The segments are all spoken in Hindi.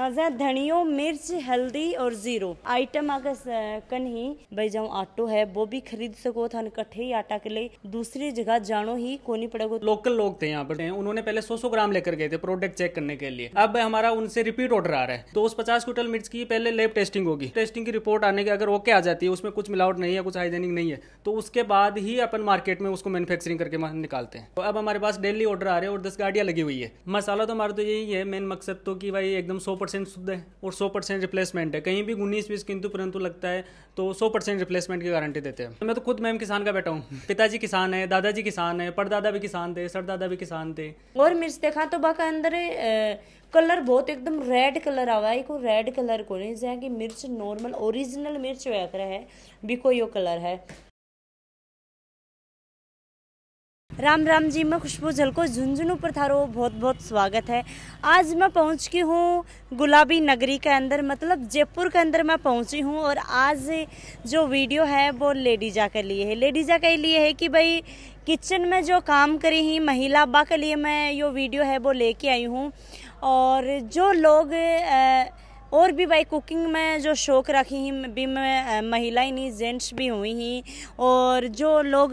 असा धनियो मिर्च हल्दी और ज़ीरो आइटम अगर कन ही भाई जो आटो है वो भी खरीद सको था कट्ठे ही आटा के लिए दूसरी जगह जानो ही कोनी पड़ेगा लोकल लोग थे यहाँ पर उन्होंने पहले 100 सौ ग्राम लेकर गए थे प्रोडक्ट चेक करने के लिए अब हमारा उनसे रिपीट ऑर्डर आ रहा है तो उस पचास क्विंटल मिर्च की पहले लेब टेस्टिंग होगी टेस्टिंग की रिपोर्ट आने की अगर ओके आ जाती है उसमें कुछ मिलावट नहीं है कुछ हाइजेनिक नहीं है तो उसके बाद ही अपन मार्केट में उसको मैनुफेक्चरिंग करके निकालते हैं तो अब हमारे पास डेली ऑर्डर आ रहे हैं और दस गाड़ियाँ लगी हुई है मसाला तो हमारा तो यही है मेन मकसद तो की भाई एकदम सौ परसेंट शुद्ध है और सौ परसेंट रिप्लेसमेंट है कहीं भी उन्नीस बीस किंतु परंतु लगता है तो सौ परसेंट रिप्लेसमेंट की गारंटी देते हैं मैं तो खुद मैम किसान का बेटा हूँ पिताजी किसान है दादाजी किसान है परदादा भी किसान थे सरदादा भी किसान थे और मिर्च देखा तो बाका अंदर कलर बहुत एकदम रेड कलर आवा है रेड कलर को नहीं जैसे कि मिर्च नॉर्मल ओरिजिनल मिर्च वगैरह है भी कोई यो कलर है राम राम जी मैं खुशबू जल को झुंझुनू पर थारो बहुत बहुत स्वागत है आज मैं पहुंच की हूँ गुलाबी नगरी के अंदर मतलब जयपुर के अंदर मैं पहुंची हूँ और आज जो वीडियो है वो लेडीजा के लिए है लेडीजा के लिए है कि भाई किचन में जो काम करी ही महिला बा के लिए मैं ये वीडियो है वो लेके आई हूँ और जो लोग आ, और भी भाई कुकिंग में जो शौक़ रखी ही भी मैं महिला ही नहीं जेंट्स भी हुई ही और जो लोग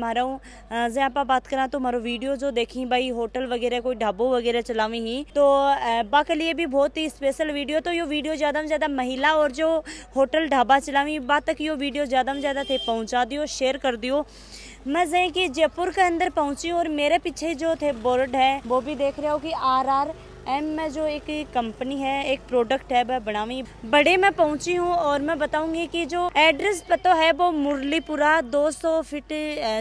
मारो जैसे आप बात करा तो मारो वीडियो जो देखी भाई होटल वगैरह कोई ढाबो वगैरह चलावी ही तो बाकी लिए भी बहुत ही स्पेशल वीडियो तो यो वीडियो ज़्यादा में ज़्यादा महिला और जो होटल ढाबा चलावी बात तक यो वीडियो ज़्यादा में ज़्यादा थे पहुँचा दियो शेयर कर दियो मैं जय कि जयपुर के अंदर पहुंची और मेरे पीछे जो थे बोर्ड है वो भी देख रहे हो कि आर आर एम में जो एक कंपनी है एक प्रोडक्ट है वह बनावी बड़े में पहुंची हूं और मैं बताऊंगी कि जो एड्रेस पता तो है वो मुरलीपुरा 200 फिट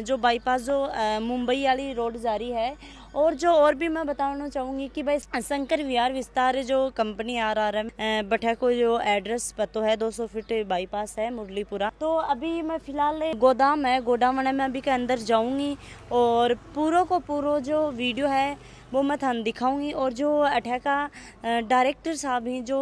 जो बाईपास जो मुंबई वाली रोड जारी है और जो और भी मैं बताना चाहूँगी कि भाई शंकर विहार विस्तार जो कंपनी आर आर एम बठा को जो एड्रेस पतो है 200 फिट बाईपास है मुरलीपुरा तो अभी मैं फिलहाल गोदाम है गोदाम में अभी के अंदर जाऊँगी और पूरा को पूरा जो वीडियो है वो मैं थान दिखाऊंगी और जो का डायरेक्टर साहब हैं जो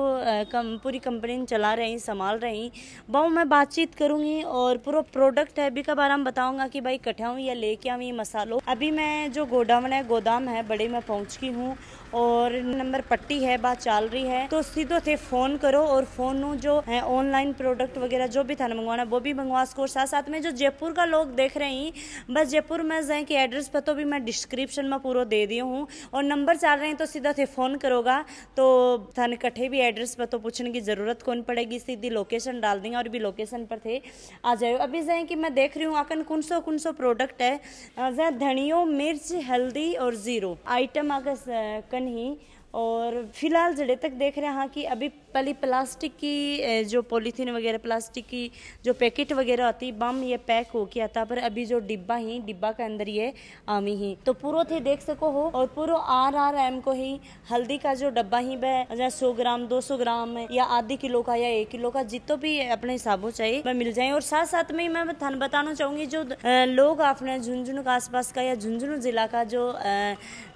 कम, पूरी कंपनी चला रहे हैं संभाल रहे हैं वो मैं बातचीत करूँगी और पूरा प्रोडक्ट है अभी का बारे में बताऊँगा कि भाई कठाऊँ या लेके आऊँ ये मसालों अभी मैं जो गोडाउन है गोदाम है बड़े में पहुँच गई हूँ और नंबर पट्टी है बात चल रही है तो सीधो थे फ़ोन करो और फ़ोन जो है ऑनलाइन प्रोडक्ट वगैरह जो भी थाना मंगवाना वो भी मंगवा सको साथ साथ में जो जयपुर का लोग देख रहे हैं बस जयपुर में जाए कि एड्रेस तो भी मैं डिस्क्रिप्शन में पूरा दे दी हूँ और नंबर चल रहे हैं तो सीधा थे फ़ोन करोगा तो थाने कट्ठे भी एड्रेस पर तो पूछने की ज़रूरत कौन पड़ेगी सीधी लोकेशन डाल देंगे और भी लोकेशन पर थे आ जाए अभी जाए कि मैं देख रही हूँ आकन कौन सौ कौन सौ प्रोडक्ट है जहाँ धनियों मिर्च हल्दी और ज़ीरो आइटम आकर कन ही और फिलहाल जड़े तक देख रहे हैं हाँ, कि अभी पहली प्लास्टिक की जो पॉलीथीन वगैरह प्लास्टिक की जो पैकेट वगैरह होती बम ये पैक हो गया था पर अभी जो डिब्बा ही डिब्बा के अंदर ये आमी ही तो पूरा थे देख सको हो और पूरा आर आर एम को ही हल्दी का जो डब्बा ही वह सौ ग्राम दो सौ ग्राम या आधे किलो का या एक किलो का जितो भी अपने हिसाबों चाहिए वह मिल जाए और साथ साथ में मैं थन बताना चाहूंगी जो लोग अपने झुंझुनू के आसपास का या झुंझुनू जिला का जो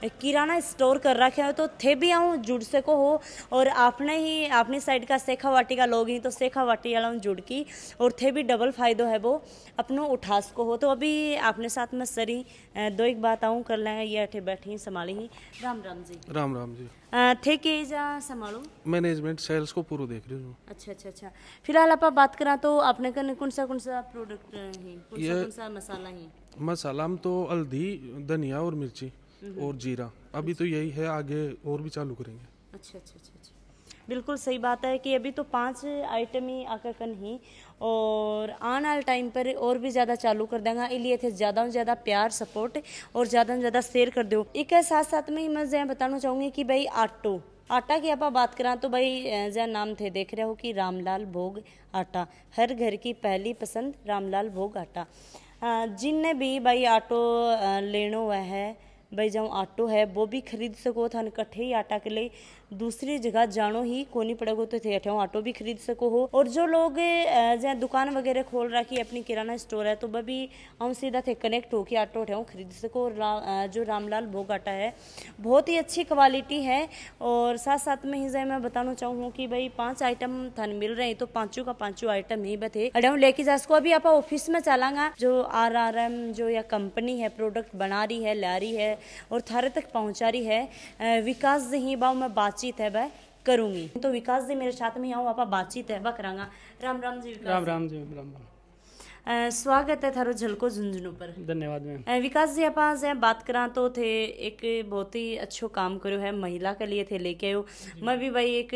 किराना स्टोर कर रखे हो तो थे भी आऊँ जुड़ सको हो और आपने ही अपनी साइड का सेखा वाटी का लोग ही तो सेखा वाटी वाला जुड़ की और थे भी डबल फायदो है वो अपनों उठा सको हो तो अभी आपने साथ में सरी दो एक बात आऊँ कर लें ये अठे बैठी संभाली ही राम राम जी राम राम जी थे के जा संभालो मैनेजमेंट सेल्स को पूरा देख रही हूँ अच्छा अच्छा अच्छा फिलहाल आप बात करा तो आपने कौन कौन सा कौन सा प्रोडक्ट है कौन सा मसाला है मसाला हम तो हल्दी धनिया और मिर्ची और जीरा अभी तो यही है आगे और भी चालू करेंगे अच्छा अच्छा अच्छा अच्छा बिल्कुल सही बात है कि अभी तो पांच आइटम ही आकर कन ही और आने वाले टाइम पर और भी ज़्यादा चालू कर देंगे इसलिए थे ज़्यादा से ज़्यादा प्यार सपोर्ट और ज़्यादा से ज़्यादा शेयर कर दो एक साथ साथ में ही मैं जै बताना चाहूँगी कि भाई आटो आटा की आप बात करा तो भाई जै नाम थे देख रहे हो कि रामलाल भोग आटा हर घर की पहली पसंद रामलाल भोग आटा जिनने भी भाई आटो लेना हुआ है भाई जो आटो है वो भी ख़रीद सको था कट्ठे ही आटा के लिए दूसरी जगह जानो ही कोनी पड़ेगा तो थे ऑटो भी खरीद सको हो और जो लोग जहाँ दुकान वगैरह खोल रखी अपनी किराना स्टोर है तो वह भी हम सीधा थे कनेक्ट होकर ऑटो ठेव खरीद सको और रा, जो रामलाल भोग आटा है बहुत ही अच्छी क्वालिटी है और साथ साथ में ही जो मैं बताना चाहूँ कि भाई पाँच आइटम थान मिल रहे हैं तो पाँचों का पाँचों आइटम ही बथे अरे लेके जा सको अभी आप ऑफिस में चलांगा जो आर आर एम जो या कंपनी है प्रोडक्ट बना रही है ला रही है और थारे तक पहुँचा रही है विकास ही बाव मैं बातचीत बातचीत है वह करूंगी तो विकास जी मेरे साथ में आओ आप बातचीत है वह करांगा राम राम जी राम राम जी राम राम स्वागत है थारो झलको झुंझुनू पर धन्यवाद मैम विकास जी आप से बात करा तो थे एक बहुत ही अच्छो काम करो है महिला के लिए थे लेके आयो मैं भी भाई एक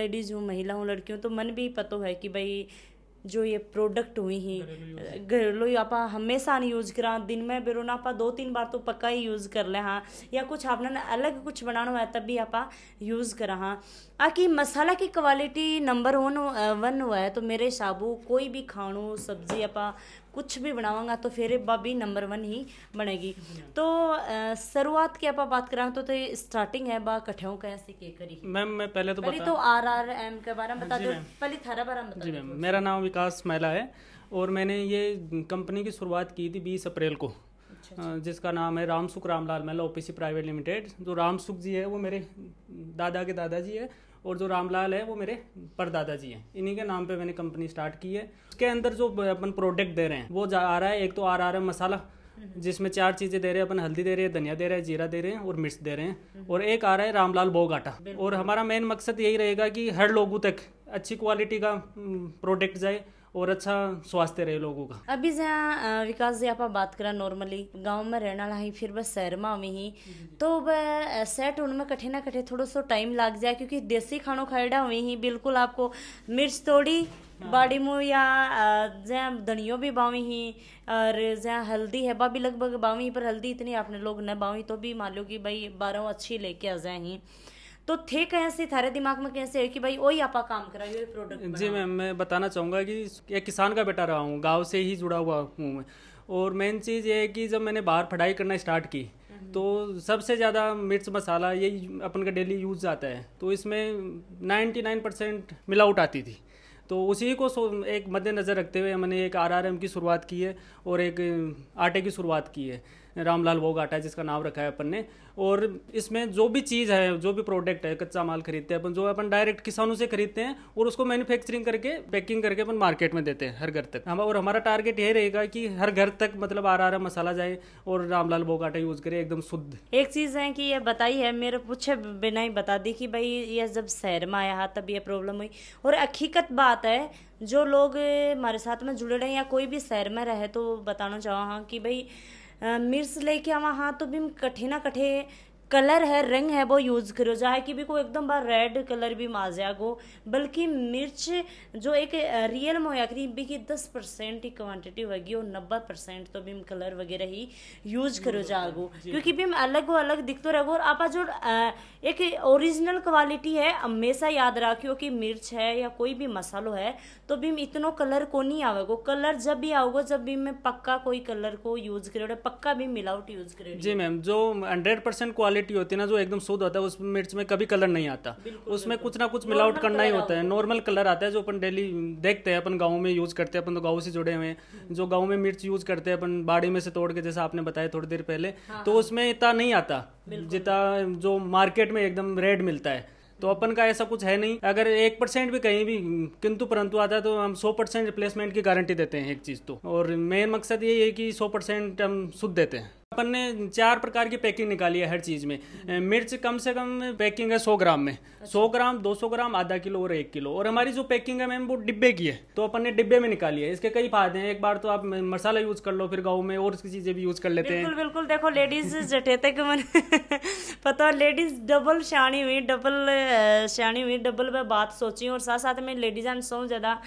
लेडीज हूँ महिला हूँ लड़की हूँ तो मन भी पता है कि भाई जो ये प्रोडक्ट हुई हैं घरेलू आप हमेशा नहीं यूज़ करा दिन में ना आप दो तीन बार तो पक्का ही यूज़ कर लें हाँ या कुछ आपने अलग कुछ बनाना है तब भी आप यूज़ करा हाँ आकि मसाला की क्वालिटी नंबर वन वन हुआ है तो मेरे साबू कोई भी खाणो सब्जी आप कुछ भी बनावांगा तो फिर भाभी नंबर वन ही बनेगी तो शुरुआत की आप बात करा तो, तो स्टार्टिंग है बा कठे का ऐसे के करी मैम मैं पहले तो पहले तो आर आर एम के बारे में बता दो पहले थारा बारे में जी मैम मेरा नाम विकास मैला है और मैंने ये कंपनी की शुरुआत की थी बीस अप्रैल को अच्छा, अच्छा। जिसका नाम है Ramsukh Ramlal Mela OPC private limited जो रामसुख जी है वो मेरे दादा के दादाजी है और जो रामलाल है वो मेरे परदादा जी हैं इन्हीं के नाम पे मैंने कंपनी स्टार्ट की है उसके अंदर जो अपन प्रोडक्ट दे रहे हैं वो जा आ रहा है एक तो आ रहा है मसाला जिसमें चार चीज़ें दे रहे हैं अपन हल्दी दे रहे हैं धनिया दे रहे हैं जीरा दे रहे हैं और मिर्च दे रहे हैं और एक आ रहा है रामलाल भोग आटा और हमारा मेन मकसद यही रहेगा कि हर लोगों तक अच्छी क्वालिटी का प्रोडक्ट जाए और अच्छा स्वास्थ्य रहे लोगों का अभी जहाँ विकास जी आप बात करा नॉर्मली गाँव में रहने वाला ही फिर बस शहर में आवे ही तो वह सेट होने में कठे ना कठे थोड़ा सो टाइम लग जाए क्योंकि देसी खानो खड़ा हुए ही बिल्कुल आपको मिर्च तोड़ी हाँ। बाड़ी मो या जहाँ धनियो भी बावी ही और जहाँ हल्दी है बा भी लगभग बावी पर हल्दी इतनी आपने लोग न बावी तो भी मान लो कि भाई बारह अच्छी लेके आ जाए ही तो थे कैसे थारे दिमाग में कैसे है कि भाई वही आपका काम करा ये प्रोडक्ट जी मैम मैं बताना चाहूँगा कि एक किसान का बेटा रहा हूँ गाँव से ही जुड़ा हुआ हूँ मैं और मेन चीज़ ये है कि जब मैंने बाहर पढ़ाई करना स्टार्ट की हम्म। तो सबसे ज़्यादा मिर्च मसाला यही अपन का डेली यूज आता है तो इसमें 99 परसेंट मिलावट आती थी तो उसी को एक मद्देनज़र रखते हुए मैंने एक आरआरएम की शुरुआत की है और एक आटे की शुरुआत की है रामलाल भोग आटा है जिसका नाम रखा है अपन ने और इसमें जो भी चीज़ है जो भी प्रोडक्ट है कच्चा माल खरीदते हैं अपन जो अपन डायरेक्ट किसानों से खरीदते हैं और उसको मैन्युफैक्चरिंग करके पैकिंग करके अपन मार्केट में देते हैं हर घर तक हम हाँ, और हमारा टारगेट ये रहेगा कि हर घर तक मतलब आ रहा मसाला जाए और रामलाल भोग आटा यूज करे एकदम शुद्ध एक चीज़ है कि ये बताई है मेरे पूछे बिना ही बता दी कि भाई ये जब शहर में आया हाँ, तब ये प्रॉब्लम हुई और हकीकत बात है जो लोग हमारे साथ में जुड़े रहे या कोई भी शहर में रहे तो बताना चाहो हाँ कि भाई मिर्च लेके आवा हाँ तो भी कठे ना कठे कलर है रंग है वो यूज़ करो चाहे कि भी को एकदम बार रेड कलर भी माजा को बल्कि मिर्च जो एक रियल मोया होया करी भी की दस परसेंट ही क्वांटिटी होगी और नब्बे परसेंट तो भी कलर वगैरह ही यूज करो जागो क्योंकि भी हम अलग अलग दिखते रहो और आप जो एक ओरिजिनल क्वालिटी है हमेशा याद रखियो कि मिर्च है या कोई भी मसालो है तो भी इतनो कलर को नहीं आवेगो कलर जब भी आओगे जब भी मैं पक्का कोई कलर को यूज करो पक्का भी मिलावट यूज करो जी मैम जो हंड्रेड परसेंट क्वालिटी होती है ना जो एकदम शुद्ध होता है उस मिर्च में कभी कलर नहीं आता उसमें कुछ ना कुछ मिलावट करना ही होता है नॉर्मल कलर आता है जो अपन डेली देखते हैं अपन गाँव में यूज करते हैं अपन तो गाँव से जुड़े हुए हैं जो गाँव में मिर्च यूज करते हैं अपन बाड़ी में से तोड़ के जैसा आपने बताया थोड़ी देर पहले हाँ, हाँ। तो उसमें इतना नहीं आता जितना जो मार्केट में एकदम रेड मिलता है तो अपन का ऐसा कुछ है नहीं अगर एक परसेंट भी कहीं भी किंतु परंतु आता है तो हम सौ परसेंट रिप्लेसमेंट की गारंटी देते हैं एक चीज़ तो और मेन मकसद ये है कि सौ परसेंट हम शुद्ध देते हैं अपन ने चार प्रकार की पैकिंग निकाली है हर चीज़ में मिर्च कम से कम पैकिंग है सौ ग्राम में अच्छा। सौ ग्राम दो सौ ग्राम आधा किलो और एक किलो और हमारी जो पैकिंग है मैम वो डिब्बे की है तो अपन ने डिब्बे में निकाली है इसके कई फायदे हैं एक बार तो आप मसाला यूज कर लो फिर गाँव में और उसकी चीज़ें भी यूज कर लेते हैं बिल्कुल देखो लेडीज जटे थे पता लेडीज डबल शाणी हुई डबल शाणी हुई डबल में बात सोची और साथ साथ में लेडीज एंड सौ ज़्यादा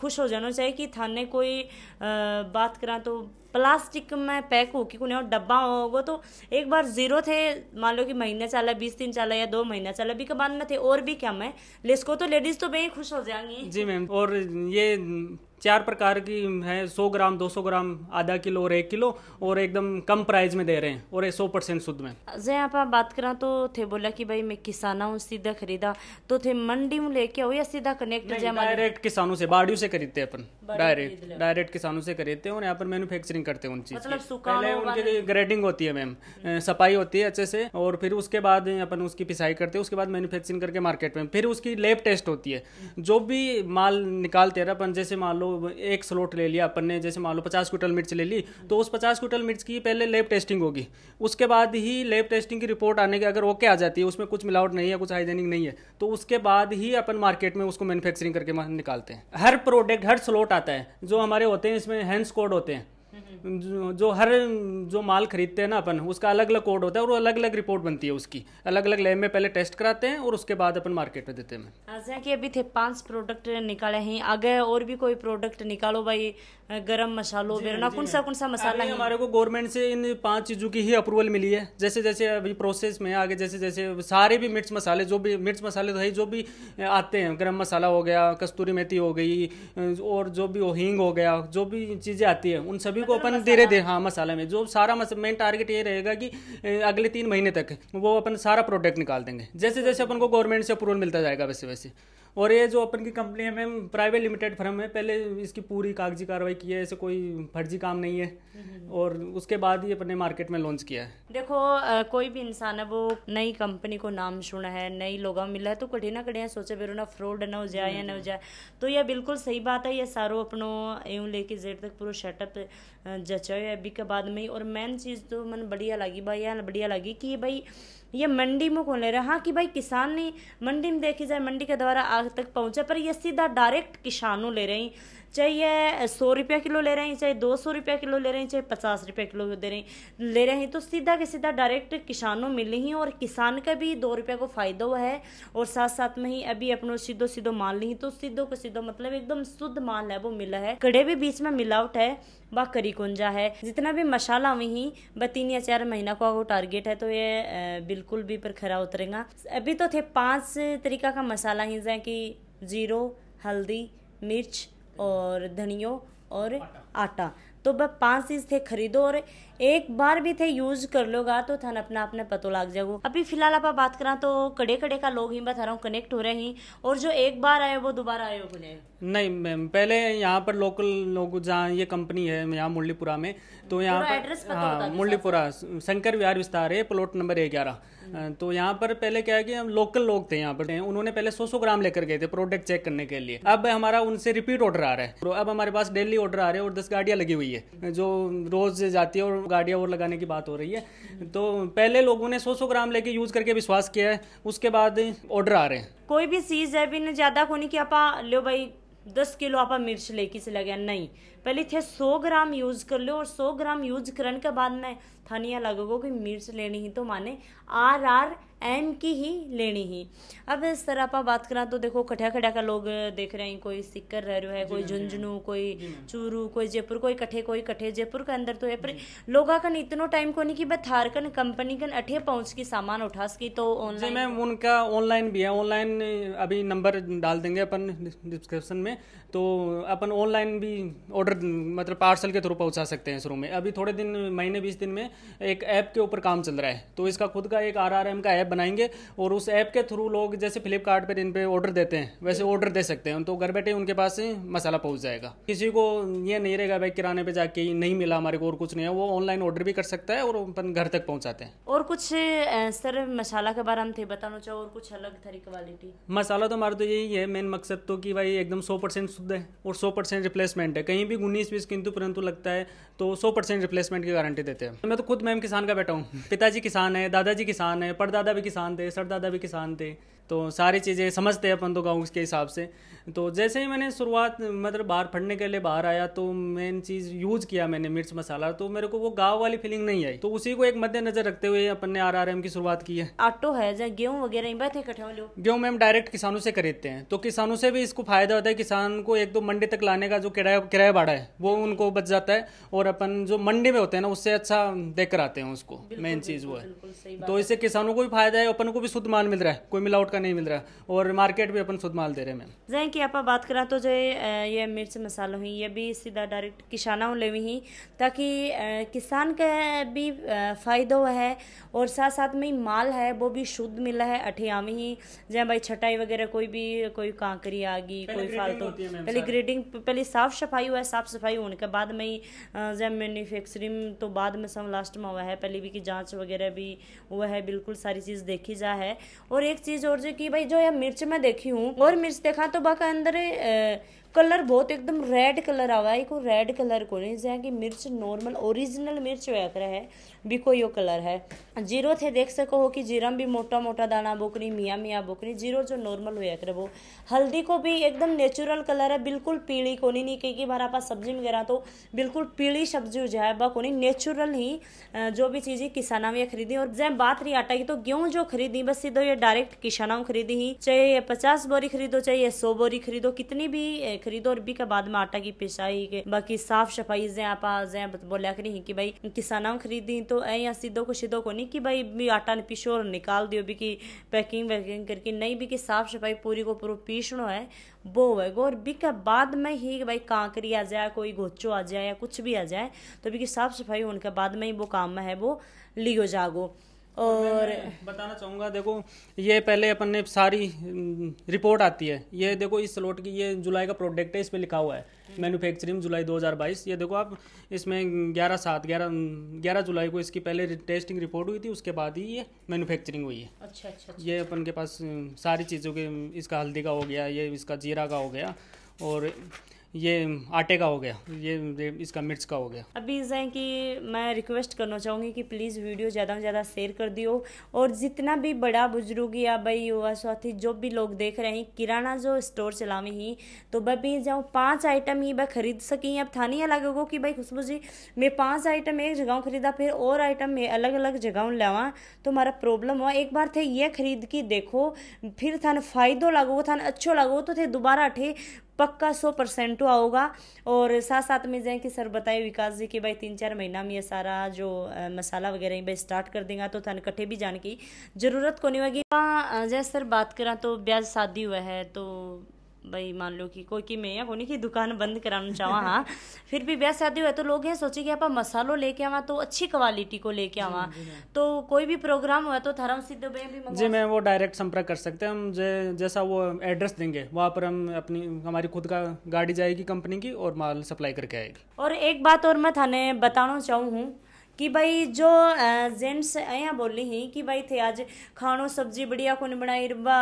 खुश हो जाना चाहिए कि थाने कोई बात करा तो प्लास्टिक में पैक हो होके कुने डब्बा हो वो तो एक बार जीरो थे मान लो कि महीना चला बीस दिन चला या दो महीना चला भी बाद में थे और भी क्या मैं इसको तो लेडीज तो बे खुश हो जाएंगी जी मैम और ये चार प्रकार की है सौ ग्राम दो सौ ग्राम आधा किलो और एक किलो और एकदम कम प्राइस में दे रहे हैं और सौ परसेंट शुद्ध में जय आप बात करा तो थे बोला कि भाई मैं किसाना हूँ सीधा खरीदा तो थे मंडी में लेके आओ या सीधा कनेक्ट डायरेक्ट किसानों से बाड़ियों से खरीदते हैं अपन डायरेक्ट डायरेक्ट किसानों से खरीदते हैं और यहाँ पर मैन्युफैक्चरिंग करते हैं उन चीज मतलब पहले उनकी ग्रेडिंग होती है मैम हम्म। सफाई होती है अच्छे से और फिर उसके बाद अपन उसकी पिसाई करते हैं उसके बाद मैन्युफैक्चरिंग करके मार्केट में फिर उसकी लेब टेस्ट होती है हम्म। जो भी माल निकालते हैं अपन जैसे मान लो एक स्लोट ले लिया अपन ने जैसे मान लो पचास क्विंटल मिर्च ले ली हम्म। तो उस पचास क्विंटल मिर्च की पहले लेब टेस्टिंग होगी उसके बाद ही लेब टेस्टिंग की रिपोर्ट आने की अगर ओके आ जाती है उसमें कुछ मिलावट नहीं है कुछ हाइजेनिक नहीं है तो उसके बाद ही अपन मार्केट में उसको मैन्युफैक्चरिंग करके निकालते हैं हर प्रोडक्ट हर स्लोट आता है जो हमारे होते हैं इसमें हैंड्स कोड होते हैं जो हर जो माल खरीदते हैं ना अपन उसका अलग अलग कोड होता है और वो अलग अलग रिपोर्ट बनती है उसकी अलग अलग लैब में पहले टेस्ट कराते हैं और उसके बाद अपन मार्केट में देते हैं कि अभी थे पांच प्रोडक्ट निकाले हैं आगे और भी कोई प्रोडक्ट निकालो भाई गरम मसालों वगैरह ना कौन हाँ। सा कौन सा मसाला है हमारे को गवर्नमेंट से इन पांच चीज़ों की ही अप्रूवल मिली है जैसे जैसे अभी प्रोसेस में आगे जैसे जैसे सारे भी मिर्च मसाले जो भी मिर्च मसाले तो है जो भी आते हैं गरम मसाला हो गया कस्तूरी मेथी हो गई और जो भी हींग हो गया जो भी चीज़ें आती है उन सभी को मतलब अपन धीरे धीरे हाँ मसाले में जो सारा मेन टारगेट ये रहेगा कि अगले तीन महीने तक वो अपन सारा प्रोडक्ट निकाल देंगे जैसे जैसे अपन को गवर्नमेंट से अप्रूवल मिलता जाएगा वैसे वैसे और ये जो अपन की कंपनी है मैम प्राइवेट लिमिटेड फर्म है पहले इसकी पूरी कागजी कार्रवाई की है ऐसे कोई फर्जी काम नहीं है और उसके बाद ही अपने मार्केट में लॉन्च किया है देखो आ, कोई भी इंसान है वो नई कंपनी को नाम सुना है नई लोगों मिला है तो कठिन ना कठिन सोचे फिर ना फ्रॉड ना हो जाए या ना हो जाए तो यह बिल्कुल सही बात है ये सारो अपनो यूं लेके जेड तक पूरा सेटअप जचा है अभी के बाद में और मेन चीज़ तो मन बढ़िया लगी भाई बढ़िया लगी कि भाई ये मंडी में खोले ले रहे हाँ कि भाई किसान नहीं मंडी में देखी जाए मंडी के द्वारा आग तक पहुँचे पर ये सीधा डायरेक्ट किसानों ले रही ये सौ रुपया किलो ले रहे हैं चाहे दो सौ रुपया किलो ले रहे हैं चाहे पचास रुपया किलो दे रहे हैं ले रहे हैं तो सीधा के सीधा डायरेक्ट किसानों मिल रही और किसान का भी दो रुपया को फ़ायदा हुआ है और साथ साथ में ही अभी अपनों सीधो सीधो माल नहीं तो सीधो को सीधो मतलब एकदम शुद्ध माल है वो मिला है कड़े भी बीच में मिलावट है व कुंजा है जितना भी मसाला वहीं व तीन या चार महीना का वो टारगेट है तो ये बिल्कुल भी पर खरा उतरेगा अभी तो थे पांच तरीका का मसाला ही जाए कि जीरो हल्दी मिर्च और धनियो और आटा तो वह पाँच चीज़ थे खरीदो और एक बार भी थे यूज कर लोगा तो थन अपना अपने पतो लाग जागो अभी फिलहाल आप बात करा तो कड़े कड़े का लोग ही बता रहा हूँ कनेक्ट हो रहे हैं और जो एक बार आए वो दोबारा आए बोले नहीं मैम पहले यहाँ पर लोकल लोग जहाँ ये कंपनी है यहाँ मुरलीपुरा में तो यहाँ पर एड्रेस हाँ मुरलीपुरा शंकर विहार विस्तार है प्लॉट नंबर ग्यारह हम्म। तो यहाँ पर पहले क्या है कि हम लोकल लोग थे यहाँ पर उन्होंने पहले सौ सौ ग्राम लेकर गए थे प्रोडक्ट चेक करने के लिए अब हमारा उनसे रिपीट ऑर्डर आ रहा है तो अब हमारे पास डेली ऑर्डर आ रहे हैं और दस गाड़ियाँ लगी हुई है जो रोज जाती है और गाड़िया और लगाने की बात हो रही है तो पहले लोगों ने सौ सौ ग्राम लेके यूज करके विश्वास किया है उसके बाद ऑर्डर आ रहे हैं कोई भी चीज़ है भी ज़्यादा कोनी की आप लो भाई दस किलो आप मिर्च लेके से लगे नहीं पहले थे सौ ग्राम यूज कर लो और सौ ग्राम यूज करने के बाद में थानिया लगोगो कि मिर्च लेनी ही तो माने आर आर एंड की ही लेनी ही अब इस तरह आप बात करा तो देखो कठिया खटिया का लोग देख रहे हैं कोई सिक्कर रह रहे है कोई झुंझुनू कोई चूरू कोई जयपुर कोई कठे कोई कठे जयपुर के अंदर तो है पर लोगा कन इतनो टाइम को नहीं की बस थार कन कंपनी कन अठे पहुंच की सामान उठा सकी तो ऑनलाइन मैम उनका ऑनलाइन भी है ऑनलाइन अभी नंबर डाल देंगे अपन डिस्क्रिप्शन में तो अपन ऑनलाइन भी ऑर्डर मतलब पार्सल के थ्रू पहुंचा सकते हैं शुरू में अभी थोड़े दिन महीने बीस दिन में एक ऐप के ऊपर काम चल रहा है तो इसका खुद का एक आर का ऐप बनाएंगे और उस ऐप के थ्रू लोग जैसे फ्लिपकार्ट पर इन पर ऑर्डर देते हैं वैसे ऑर्डर दे सकते हैं तो घर बैठे उनके पास मसाला पहुँच जाएगा किसी को ये नहीं रहेगा भाई किराने पर जाके नहीं मिला हमारे को और कुछ नहीं है वो ऑनलाइन ऑर्डर भी कर सकता है और अपन घर तक पहुँचाते हैं और कुछ सर मसाला के बारे में थे बताना चाहो और कुछ अलग तरीके वाली मसाला तो हमारा तो यही है मेन मकसद तो कि भाई एकदम सौ परसेंट शुद्ध है और 100 परसेंट रिप्लेसमेंट है कहीं भी उन्नीस बीस किंतु परंतु लगता है तो 100 परसेंट रिप्लेसमेंट की गारंटी देते हैं मैं तो खुद मैम किसान का बेटा हूँ पिताजी किसान है दादाजी किसान है परदादा भी किसान थे सरदादा भी किसान थे तो सारी चीज़ें समझते हैं अपन तो गाँव के हिसाब से तो जैसे ही मैंने शुरुआत मतलब बाहर फटने के लिए बाहर आया तो मेन चीज़ यूज़ किया मैंने मिर्च मसाला तो मेरे को वो गाँव वाली फीलिंग नहीं आई तो उसी को एक मद्देनजर रखते हुए अपन ने आर की शुरुआत की है आटो है जहाँ गेहूँ वगैरह गेहूँ मैम डायरेक्ट किसानों से खरीदते हैं तो किसानों से भी इसको फायदा होता है किसान को एक दो मंडे तक लाने का जो किराया किराया भाड़ा है वो उनको बच जाता है और अपन जो मंडे में होते हैं ना उससे अच्छा देख कर आते हैं उसको मेन चीज़ वो है तो इससे किसानों को भी फायदा है अपन को भी शुद्ध माल मिल रहा है कोई मिलावट का नहीं मिल रहा और मार्केट भी अपन शुद्ध माल दे रहे हैं मैम की आप बात करा तो जो ये मिर्च मसालों हुई ये भी सीधा डायरेक्ट किसानों ले हुई ताकि किसान का भी फ़ायदा है और साथ साथ में ही माल है वो भी शुद्ध मिला है अठियावी ही जैसे भाई छटाई वगैरह कोई भी कोई कांकरी आ गई कोई फालतू पहले ग्रेडिंग पहले साफ़ सफाई हुआ है साफ़ सफाई होने के बाद में ही जब मैन्युफैक्चरिंग तो बाद में सब लास्ट में हुआ है पहले भी की जाँच वगैरह भी हुआ है बिल्कुल सारी चीज़ देखी जा है और एक चीज़ और जो कि भाई जो यह मिर्च में देखी हूँ और मिर्च देखा तो बाकी अंदर कलर बहुत एकदम रेड कलर आवा है को रेड कलर को नहीं जहाँ की मिर्च नॉर्मल ओरिजिनल मिर्च हुआ कर है भी कोई यो कलर है जीरो थे देख सको हो कि जीरा में भी मोटा मोटा दाना बोकरी मियाँ मियाँ बोकनी जीरो जो नॉर्मल हुआ करे वो हल्दी को भी एकदम नेचुरल कलर है बिल्कुल पीली कोनी नहीं कहीं कई बार आप सब्जी में तो बिल्कुल पीली सब्जी हो जाए बा कोनी नेचुरल ही जो भी चीज़ें किसाना में खरीदी और जब बात रही आटा की तो गेहूँ जो खरीदी बस सीधो ये डायरेक्ट किसाना में खरीदी ही चाहे पचास बोरी खरीदो चाहे ये सौ बोरी खरीदो कितनी भी खरीदो और बी के बाद में आटा की पिसाई के बाकी साफ सफाई जे आप बोला करी कि भाई किसाना खरीदी तो ऐसा सीधो को सीधो को नहीं कि भाई भी आटा ने पिसो और निकाल दियो भी कि पैकिंग वैकिंग करके नहीं भी कि साफ सफाई पूरी को पूरा पीसनो है वो है और बी के बाद में ही भाई कांकरी आ जाए कोई घोचो आ जाए या कुछ भी आ जाए तो भी कि साफ सफाई होने के बाद में ही वो काम है वो लियो जागो और बताना चाहूँगा देखो ये पहले अपन ने सारी रिपोर्ट आती है ये देखो इस स्लॉट की ये जुलाई का प्रोडक्ट है इस पर लिखा हुआ है मैन्युफैक्चरिंग जुलाई 2022 ये देखो आप इसमें 11 सात 11 11 जुलाई को इसकी पहले टेस्टिंग रिपोर्ट हुई थी उसके बाद ही ये मैन्युफैक्चरिंग हुई है अच्छा अच्छा, अच्छा ये अच्छा। अपन के पास सारी चीज़ों के इसका हल्दी का हो गया ये इसका जीरा का हो गया और ये आटे का हो गया ये, इसका मिर्च का हो गया अभी इस कि मैं रिक्वेस्ट करना चाहूँगी कि प्लीज़ वीडियो ज़्यादा से ज़्यादा शेयर कर दियो और जितना भी बड़ा बुजुर्ग या भाई युवा साथी जो भी लोग देख रहे हैं किराना जो स्टोर चलावे ही तो वह भी जाऊँ पाँच आइटम ही वह खरीद सकी अब था नहीं हो कि भाई खुशबू जी मैं पाँच आइटम एक जगह खरीदा फिर और आइटम मैं अलग अलग जगह लावा तो हमारा प्रॉब्लम हुआ एक बार थे ये खरीद के देखो फिर थान फायदो लागो थाना अच्छो लागो तो थे दोबारा अठे पक्का सौ परसेंट हुआ होगा और साथ साथ में जाए कि सर बताए विकास जी कि भाई तीन चार महीना में ये सारा जो मसाला वगैरह भाई स्टार्ट कर देंगे तो थाने कट्ठे भी जाने की ज़रूरत को नहीं होगी हाँ, जैसे सर बात करा तो ब्याज शादी हुआ है तो भाई मान लो कि कोई की मैं या कोनी की दुकान बंद कराना चाहवा हाँ फिर भी ब्याह शादी हुआ तो लोग हैं सोचे कि आप मसालो लेके आवा तो अच्छी क्वालिटी को लेके आवा हाँ। तो कोई भी प्रोग्राम हुआ तो थारा सीधे भी जी मैं वो डायरेक्ट संपर्क कर सकते हैं हम जैसा वो एड्रेस देंगे वहाँ पर हम अपनी हमारी खुद का गाड़ी जाएगी कंपनी की और माल सप्लाई करके आएगी और एक बात और मैं थाने बताना चाहूँ कि भाई जो जेंट्स यहाँ बोली ही कि भाई थे आज खानो सब्जी बढ़िया कौन बनाई रबा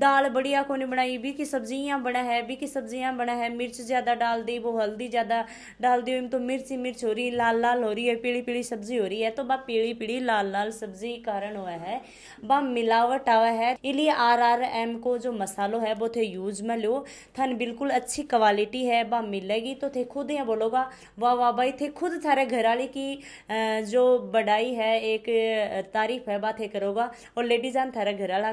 दाल बढ़िया कौन बनाई भी की सब्जियां बना है भी की सब्जियां बना है मिर्च ज़्यादा डाल दी वो हल्दी ज़्यादा डाल दी तो मिर्च ही मिर्च हो रही लाल लाल हो रही है पीली पीली सब्जी हो रही है तो बा पीली पीली लाल लाल सब्जी कारण हुआ है बा मिलावट आवा है इली आर आर एम को जो मसालो है वो थे यूज में लो थन बिल्कुल अच्छी क्वालिटी है बा मिलेगी तो थे खुद यहाँ बोलोगा वाह वाह भाई थे खुद थारे घर वाले की जो बड़ाई है एक तारीफ है बातें करोगा और लेडीज लेडीजान थारा घर वाला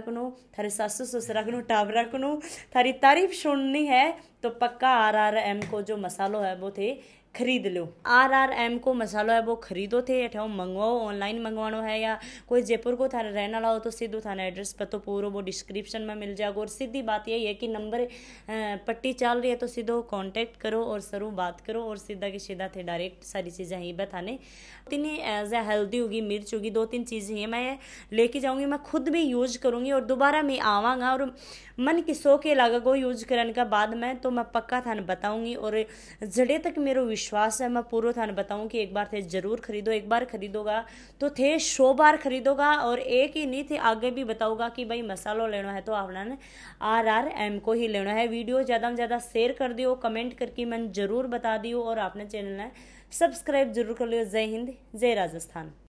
थारे सासू ससुरा को टावरा को थारी तारीफ सुननी है तो पक्का आर आर एम को जो मसालो है वो थे ख़रीद लो आर आर एम को मसालो है वो ख़रीदो थे या मंगवाओ ऑनलाइन मंगवाना है या कोई जयपुर को थाने रहने वाला हो तो सीधो थाना एड्रेस तो पूरा वो डिस्क्रिप्शन में मिल जाएगा और सीधी बात यही है कि नंबर पट्टी चल रही है तो सीधो कांटेक्ट करो और सरू बात करो और सीधा के सीधा थे डायरेक्ट सारी चीज़ें ही बताने तीन एज ए हेल्दी होगी मिर्च होगी दो तीन चीज़ें हैं मैं लेके जाऊँगी मैं खुद भी यूज करूँगी और दोबारा मैं आवागा और मन की सो के लागो यूज करने का बाद में तो तो मैं पक्का थान बताऊंगी और जड़े तक मेरा विश्वास है मैं पूरा थान बताऊं कि एक बार थे ज़रूर खरीदो एक बार खरीदोगा तो थे सो बार खरीदोगा और एक ही नहीं थे आगे भी बताऊंगा कि भाई मसालो लेना है तो आपने आर आर एम को ही लेना है वीडियो ज़्यादा में ज़्यादा शेयर कर दियो कमेंट करके मैंने ज़रूर बता दियो और आपने चैनल ने सब्सक्राइब जरूर कर लियो जय हिंद जय राजस्थान